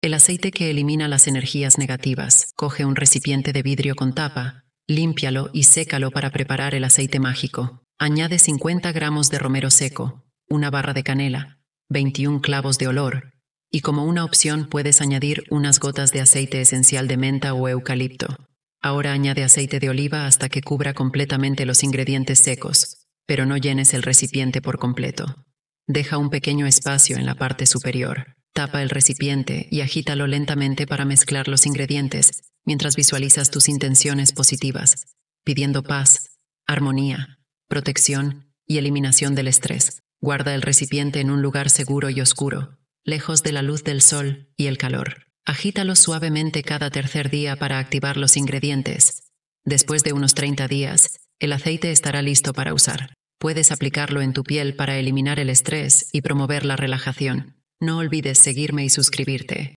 El aceite que elimina las energías negativas. Coge un recipiente de vidrio con tapa, límpialo y sécalo para preparar el aceite mágico. Añade 50 gramos de romero seco, una barra de canela, 21 clavos de olor, y como una opción puedes añadir unas gotas de aceite esencial de menta o eucalipto. Ahora añade aceite de oliva hasta que cubra completamente los ingredientes secos, pero no llenes el recipiente por completo. Deja un pequeño espacio en la parte superior. Tapa el recipiente y agítalo lentamente para mezclar los ingredientes mientras visualizas tus intenciones positivas, pidiendo paz, armonía, protección y eliminación del estrés. Guarda el recipiente en un lugar seguro y oscuro, lejos de la luz del sol y el calor. Agítalo suavemente cada tercer día para activar los ingredientes. Después de unos 30 días, el aceite estará listo para usar. Puedes aplicarlo en tu piel para eliminar el estrés y promover la relajación. No olvides seguirme y suscribirte.